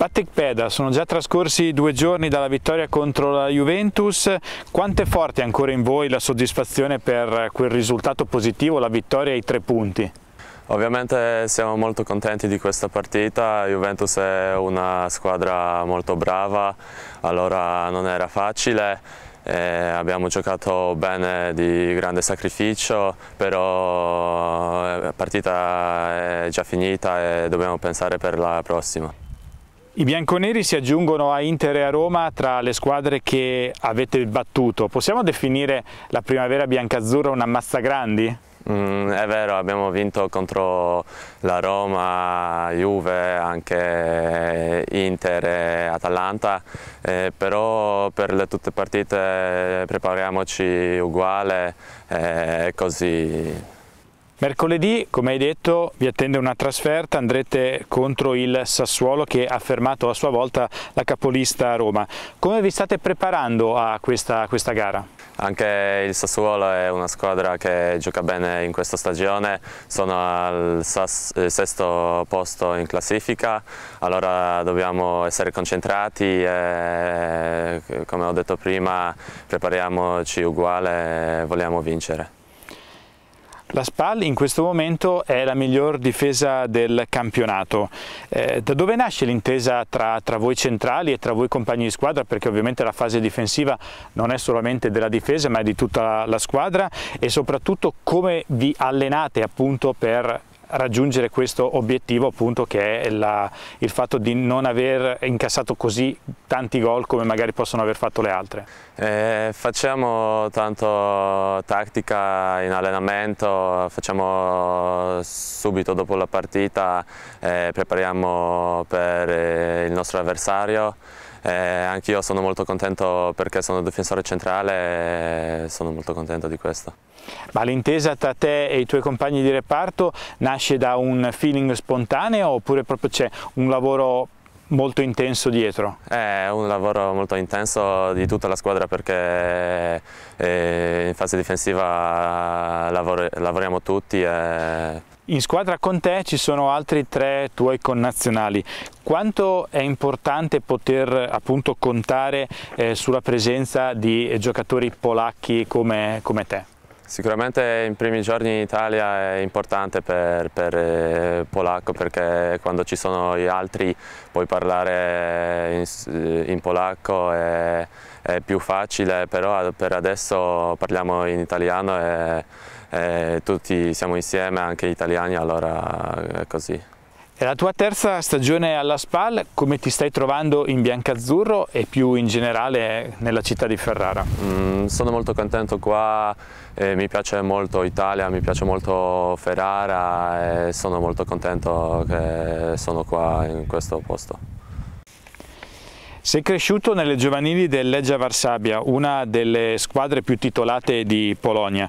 Patrick Peda, sono già trascorsi due giorni dalla vittoria contro la Juventus, quanto è forte ancora in voi la soddisfazione per quel risultato positivo, la vittoria e i tre punti? Ovviamente siamo molto contenti di questa partita, Juventus è una squadra molto brava, allora non era facile, eh, abbiamo giocato bene di grande sacrificio, però la eh, partita è già finita e dobbiamo pensare per la prossima. I bianconeri si aggiungono a Inter e a Roma tra le squadre che avete battuto. Possiamo definire la primavera biancazzurra una mazza grandi? Mm, è vero, abbiamo vinto contro la Roma, Juve, anche Inter e Atalanta, eh, però per le, tutte le partite prepariamoci uguale e eh, così Mercoledì, come hai detto, vi attende una trasferta, andrete contro il Sassuolo che ha fermato a sua volta la capolista Roma. Come vi state preparando a questa, questa gara? Anche il Sassuolo è una squadra che gioca bene in questa stagione, sono al eh, sesto posto in classifica, allora dobbiamo essere concentrati e eh, come ho detto prima prepariamoci uguale e vogliamo vincere. La SPAL in questo momento è la miglior difesa del campionato. Eh, da dove nasce l'intesa tra, tra, voi centrali e tra voi compagni di squadra? Perché ovviamente la fase difensiva non è solamente della difesa ma è di tutta la, la squadra e soprattutto come vi allenate appunto per raggiungere questo obiettivo appunto che è la, il fatto di non aver incassato così tanti gol come magari possono aver fatto le altre? Eh, facciamo tanto tattica in allenamento, facciamo subito dopo la partita, eh, prepariamo per eh, il nostro avversario eh, io sono molto contento perché sono difensore centrale e sono molto contento di questo. Ma l'intesa tra te e i tuoi compagni di reparto nasce da un feeling spontaneo oppure proprio c'è un lavoro molto intenso dietro. È eh, un lavoro molto intenso di tutta la squadra perché eh, in fase difensiva lavoriamo tutti. E... In squadra con te ci sono altri tre tuoi connazionali. Quanto è importante poter appunto contare eh, sulla presenza di giocatori polacchi come, come te? Sicuramente in primi giorni in Italia è importante per, per eh, polacco perché quando ci sono gli altri puoi parlare in, eh, in polacco e, è, più facile, però per adesso parliamo in italiano e, e tutti siamo insieme, anche gli italiani, allora è eh, così. È la tua terza stagione alla SPAL, come ti stai trovando in biancazzurro e più in generale nella città di Ferrara? Mm, sono molto contento qua, eh, mi piace molto Italia, mi piace molto Ferrara e sono molto contento che sono qua in questo posto. Sei cresciuto nelle giovanili del Legia Varsavia, una delle squadre più titolate di Polonia.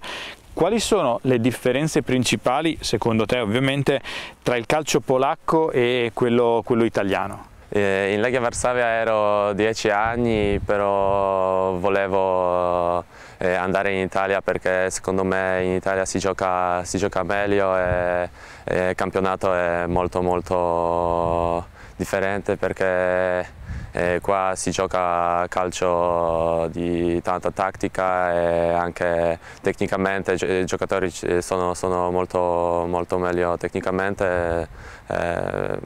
Quali sono le differenze principali, secondo te ovviamente, tra il calcio polacco e quello, quello italiano? Eh, in Lega Varsavia ero 10 anni, però volevo eh, andare in Italia perché secondo me in Italia si gioca, si gioca meglio e, e il campionato è molto molto differente perché eh, qua si gioca calcio di tanta tattica e anche tecnicamente i giocatori sono, sono molto, molto, meglio tecnicamente, eh,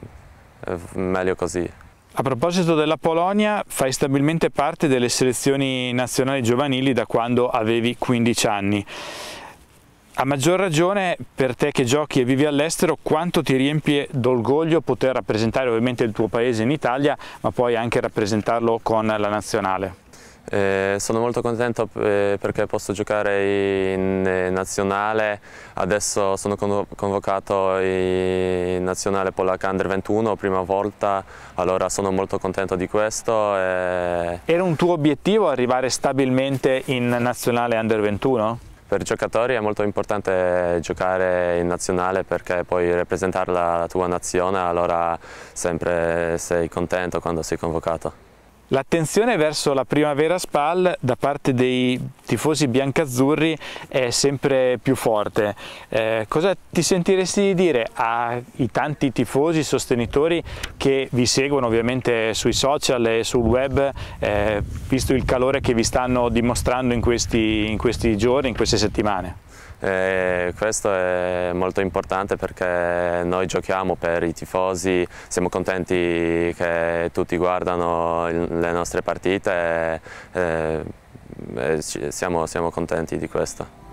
eh, meglio così. A proposito della Polonia, fai stabilmente parte delle selezioni nazionali giovanili da quando avevi 15 anni. A maggior ragione per te che giochi e vivi all'estero, quanto ti riempie d'orgoglio poter rappresentare ovviamente il tuo paese in Italia, ma poi anche rappresentarlo con la nazionale? Eh, sono molto contento eh, perché posso giocare in eh, nazionale, adesso sono convocato in nazionale polacca under 21, prima volta, allora sono molto contento di questo. E... Eh. Era un tuo obiettivo arrivare stabilmente in nazionale under 21? Per i giocatori è molto importante giocare in nazionale perché puoi rappresentare la tua nazione, allora sempre sei contento quando sei convocato. L'attenzione verso la primavera SPAL da parte dei tifosi biancazzurri è sempre più forte. Eh, cosa ti sentiresti di dire ai tanti tifosi sostenitori che vi seguono ovviamente sui social e sul web, eh, visto il calore che vi stanno dimostrando in questi, in questi giorni, in queste settimane? E eh, questo è molto importante perché noi giochiamo per i tifosi, siamo contenti che tutti guardano le nostre partite e, eh, e siamo, siamo contenti di questo.